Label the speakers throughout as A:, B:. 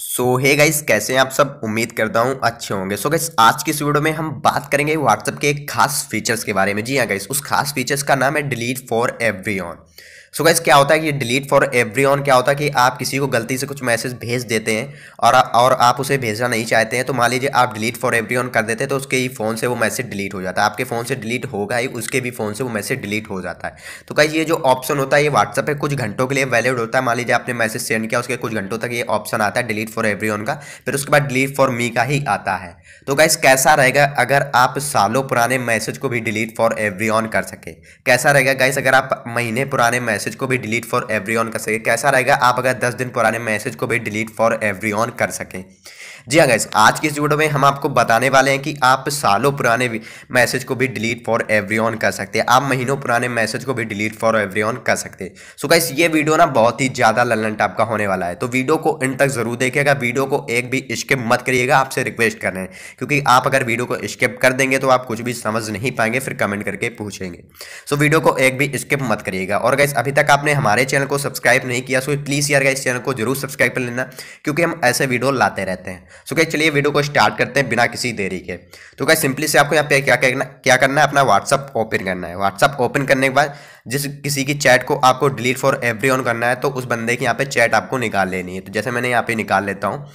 A: सो है गाइस कैसे हैं आप सब उम्मीद करता हूँ अच्छे होंगे सो so गाइस आज की इस वीडियो में हम बात करेंगे व्हाट्सएप के एक खास फीचर्स के बारे में जी हाँ गाइस उस खास फीचर्स का नाम है delete for everyone so so guys क्या होता है कि डिलीट फॉर एवरी ऑन क्या होता है कि आप किसी को गलती से कुछ मैसेज भेज देते हैं और और आप उसे भेजना नहीं चाहते हैं तो मान लीजिए आप डिलीट फॉर एवरी ऑन कर देते हैं तो उसके ही फ़ोन से वो मैसेज डिलीट हो जाता है आपके फ़ोन से डिलीट होगा ही उसके भी फ़ोन से वो मैसेज डिलीट हो जाता है तो गाइज ये जो ऑप्शन होता है ये व्हाट्सअप है कुछ घंटों के लिए वैलिड होता है मान लीजिए आपने मैसेज सेंड किया उसके कुछ घंटों तक ये ऑप्शन आता है डिलीट फॉर एवरी का फिर उसके बाद डिलीट फॉर मी का ही आता है तो गाइज कैसा रहेगा अगर आप सालों पुराने मैसेज को भी डिलीट फॉर एवरी कर सके कैसा रहेगा गाइज अगर आप महीने पुराने मैसेज मैसेज को भी डिलीट फॉर एवरी ऑन कर सके कैसा रहेगा आप अगर दस दिन पुराने मैसेज को भी डिलीट फॉर एवरी ऑन कर सकें जी हाँ गैस आज के इस वीडियो में हम आपको बताने वाले हैं कि आप सालों पुराने मैसेज को भी डिलीट फॉर एवरी ऑन कर सकते हैं आप महीनों पुराने मैसेज को भी डिलीट फॉर एवरी ऑन कर सकते हैं सो गैस ये वीडियो ना बहुत ही ज़्यादा ललन टाप का होने वाला है तो वीडियो को इन तक ज़रूर देखिएगा वीडियो को एक भी स्किप मत करिएगा आपसे रिक्वेस्ट कर रहे हैं क्योंकि आप अगर वीडियो को स्किप कर देंगे तो आप कुछ भी समझ नहीं पाएंगे फिर कमेंट करके पूछेंगे सो वीडियो को एक भी स्किप मत करिएगा और गैस अभी तक आपने हमारे चैनल को सब्सक्राइब नहीं किया सो प्लीज़ यार इस चैनल को जरूर सब्सक्राइब कर लेना क्योंकि हम ऐसे वीडियो लाते रहते हैं सो क्या चलिए वीडियो को स्टार्ट करते हैं बिना किसी देरी के तो क्या सिंपली से आपको यहाँ पे क्या करना क्या करना है अपना व्हाट्सअप ओपन करना है व्हाट्सअप ओपन करने के बाद जिस किसी की चैट को आपको डिलीट फॉर एवरी करना है तो उस बंदे की यहाँ पे चैट आपको निकाल लेनी है तो जैसे मैंने यहाँ पे निकाल लेता हूँ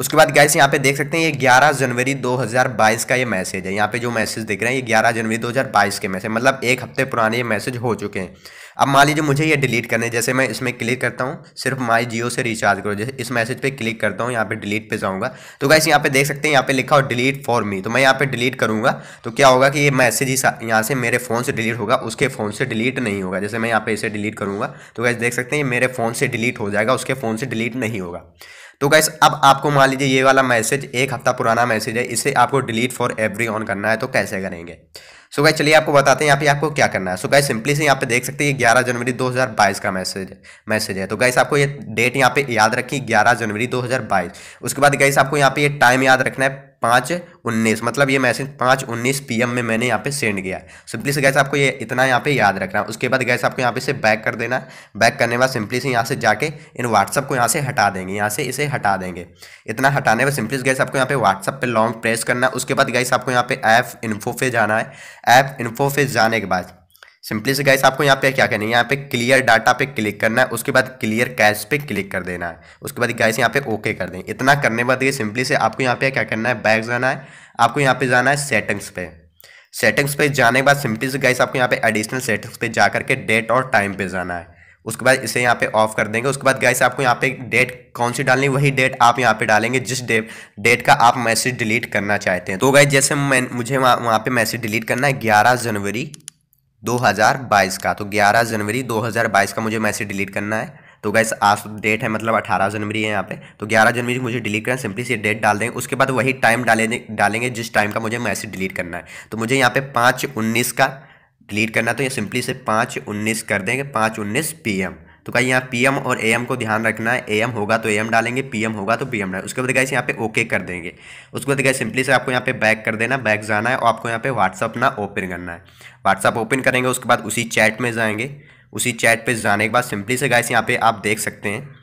A: उसके बाद गाइस यहाँ पे देख सकते हैं ये 11 जनवरी 2022 का ये मैसेज है यहाँ पे जो मैसेज देख रहे हैं ये 11 जनवरी 2022 के मैसेज मतलब एक हफ्ते पुराने ये मैसेज हो चुके हैं अब मान लीजिए मुझे ये डिलीट करने जैसे मैं इसमें क्लिक करता हूँ सिर्फ माई जियो से रिचार्ज करो जैसे इस मैसेज पे क्लिक करता हूँ यहाँ पे डिलीट पे जाऊँगा तो गाइस यहाँ पे देख सकते हैं यहाँ पे लिखा हो डिलीट फॉर मी तो मैं यहाँ पे डिलीट करूँगा तो क्या होगा कि ये मैसेज ही यहाँ से मेरे फ़ोन से डिलीट होगा उसके फ़ोन से डिलीट नहीं होगा जैसे मैं यहाँ पे इसे डिलीट करूँगा तो गाइस देख सकते हैं मेरे फ़ोन से डिलीट हो जाएगा उसके फ़ोन से डिलीट नहीं होगा तो गैस अब आपको मान लीजिए ये वाला मैसेज एक हफ्ता पुराना मैसेज है इसे आपको डिलीट फॉर एवरी ऑन करना है तो कैसे करेंगे सो गए गाइस चलिए आपको बताते हैं यहाँ पे आपको क्या करना है सो so गाइस सिंपली से यहाँ पे देख सकते हैं ग्यारह जनवरी 2022 का मैसेज है मैसेज है तो गाइस आपको ये डेट यहाँ पे याद रखी ग्यारह जनवरी 2022 उसके बाद गाइस आपको यहाँ पे ये टाइम याद रखना है पाँच उन्नीस मतलब ये मैसेज पाँच उन्नीस एम में मैंने यहाँ पे सेंड किया है सिंपली से गैस आपको ये इतना यहाँ पे याद रखना है उसके बाद गैस आपको यहाँ पे से बैक कर देना है बैक करने के बाद सिंपली से यहाँ से जाके इन व्हाट्सअप को यहाँ से हटा देंगे यहाँ से इसे हटा देंगे इतना हटाने पर सिंपली से गैस आपको यहाँ पे व्हाट्सअप पर लॉन्ग प्रेस करना है उसके बाद गैस आपको यहाँ पे ऐप इन्फो पे जाना है ऐप इन्फो पे जाने के बाद सिंपली से गाइस आपको यहाँ पे क्या करना है यहाँ पे क्लियर डाटा पे क्लिक करना है उसके बाद क्लियर कैश पे क्लिक कर देना है उसके बाद गाइस यहाँ पे ओके कर दें इतना करने बाद ये सिंपली से आपको यहाँ पे क्या करना है बैग जाना है आपको यहाँ पे जाना है सेटिंग्स पे सेटिंग्स पे जाने के बाद सिंपली से गाइस आपको यहाँ पे एडिशनल सेटिंग्स पे जा करके डेट और टाइम पे जाना है उसके बाद इसे यहाँ पे ऑफ कर देंगे उसके बाद गाइस आपको यहाँ पे डेट कौन सी डालनी वही डेट आप यहाँ पे डालेंगे जिस डेट डेट का आप मैसेज डिलीट करना चाहते हैं तो गाइस जैसे मैं मुझे वहाँ वहाँ पे मैसेज डिलीट करना है ग्यारह जनवरी 2022 का तो 11 जनवरी 2022 का मुझे मैसेज डिलीट करना है तो गैस आज डेट तो है मतलब 18 जनवरी है यहाँ पे तो 11 जनवरी मुझे डिलीट करना सिंपली से डेट डाल देंगे उसके बाद वही टाइम डालेंगे डालेंगे जिस टाइम का मुझे मैसेज डिलीट करना है तो मुझे यहाँ पे पाँच उन्नीस का डिलीट करना तो ये सिंपली से पाँच उन्नीस कर देंगे पाँच उन्नीस पी एम तो कहीं यहाँ पी और ए को ध्यान रखना है ए होगा तो ए डालेंगे पी होगा तो पी एम उसके बाद कैसे यहाँ पे ओके कर देंगे उसके बाद कैसे सिंपली से आपको यहाँ पे बैक कर देना बैक जाना है और आपको यहाँ पे व्हाट्सअप ना ओपन करना है व्हाट्सअप ओपन करेंगे उसके बाद उसी चैट में जाएंगे उसी चैट पर जाने के बाद सिंपली से गाइस यहाँ पे आप देख सकते हैं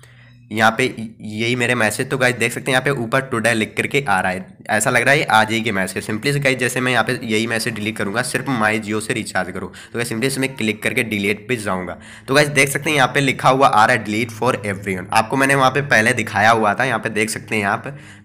A: यहाँ पे यही मेरे मैसेज तो गाइस देख सकते हैं यहाँ पे ऊपर टुडे लिख करके आ रहा है ऐसा लग रहा है आज ही के मैसेज सिंपली से कहीं जैसे मैं यहाँ पे यही मैसेज डिलीट करूँगा सिर्फ माई जियो से रिचार्ज करो तो कैसे सिंपली इसमें क्लिक करके डिलीट पर जाऊँगा तो गाइज देख सकते हैं यहाँ पे लिखा हुआ आ रहा है डिलीट फॉर एवरी आपको मैंने वहाँ पे पहले दिखाया हुआ था यहाँ पे देख सकते हैं यहाँ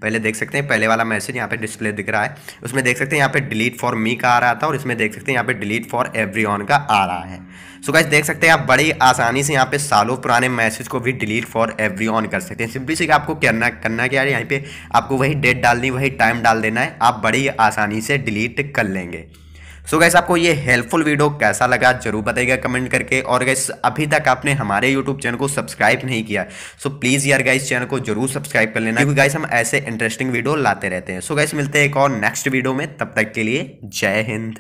A: पहले देख सकते हैं पहले वाला मैसेज यहाँ पे डिस्प्ले दिख रहा है उसमें देख सकते हैं यहाँ पे डिलीट फॉर मी का आ रहा था और इसमें देख सकते हैं यहाँ पे डिलीट फॉर एवरी का आ रहा है सो so गाइज देख सकते हैं आप बड़ी आसानी से यहाँ पे सालों पुराने मैसेज को भी डिलीट फॉर एवरी कर सकते हैं सिंपली से आपको करना करना क्या है यहाँ पे आपको वही डेट डालनी वही टाइम टाइम डाल देना है आप बड़ी आसानी से डिलीट कर लेंगे सो so गैस आपको ये हेल्पफुल वीडियो कैसा लगा जरूर बताइएगा कमेंट करके और गैस अभी तक आपने हमारे यूट्यूब चैनल को सब्सक्राइब नहीं किया सो प्लीज़ यार गैस चैनल को जरूर सब्सक्राइब कर लेना क्योंकि गैस हम ऐसे इंटरेस्टिंग वीडियो लाते रहते हैं सो so गैस मिलते हैं एक और नेक्स्ट वीडियो में तब तक के लिए जय हिंद